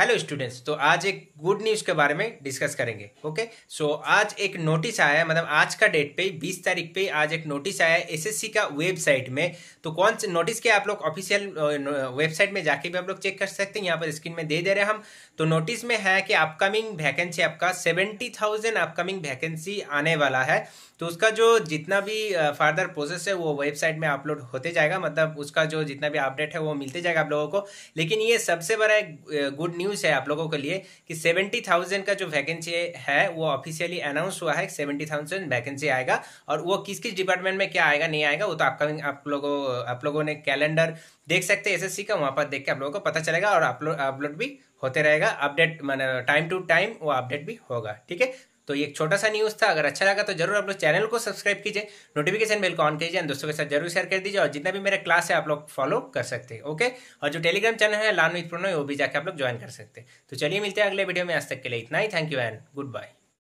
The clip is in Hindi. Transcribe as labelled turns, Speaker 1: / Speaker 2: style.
Speaker 1: हेलो स्टूडेंट्स तो आज एक गुड न्यूज़ के बारे में डिस्कस करेंगे ओके सो so, आज एक नोटिस आया है मतलब आज का डेट पे 20 तारीख पे आज एक नोटिस आया है एसएससी का वेबसाइट में तो कौन से नोटिस के आप लोग ऑफिशियल वेबसाइट में जाके भी आप लोग चेक कर सकते हैं यहाँ पर स्क्रीन में दे दे रहे हैं हम तो नोटिस में है कि अपकमिंग वैकेंसी आपका सेवेंटी अपकमिंग वैकेंसी आने वाला है तो उसका जो जितना भी फर्दर प्रोसेस है वो वेबसाइट में अपलोड होते जाएगा मतलब उसका जो जितना भी अपडेट है वो मिलते जाएगा आप लोगों को लेकिन ये सबसे बड़ा गुड न्यूज़ न्यूज़ है आप लोगों के लिए कि सेवेंटी थाउजेंड का जो वैकेंसी है वो ऑफिशियली अनाउंस हुआ है सेवेंटी थाउजेंड वैकेंसी आएगा और वो किस किस डिपार्टमेंट में क्या आएगा नहीं आएगा वो तो अपकमिंग आप लोगों आप लोगों ने कैलेंडर देख सकते हैं एसएससी का वहाँ पर देख के आप लोगों को पता चलेगा और अपलोड अपलोड भी होते रहेगा अपडेट मैंने टाइम टू टाइम वो अपडेट भी होगा ठीक है तो ये एक छोटा सा न्यूज़ था अगर अच्छा लगा तो जरूर आप लोग चैनल को सब्सक्राइब कीजिए नोटिफिकेशन बेल को ऑन कीजिए दोस्तों के साथ जरूर शेयर कर दीजिए और जितना भी मेरा क्लास है आप लोग फॉलो कर सकते हैं ओके और जो टेलीग्राम चैनल है लान विथ वो भी जाकर आप लोग ज्वाइन कर सकते हैं तो चलिए मिलते हैं अगले वीडियो में आज तक के लिए इतना ही thank you and good bye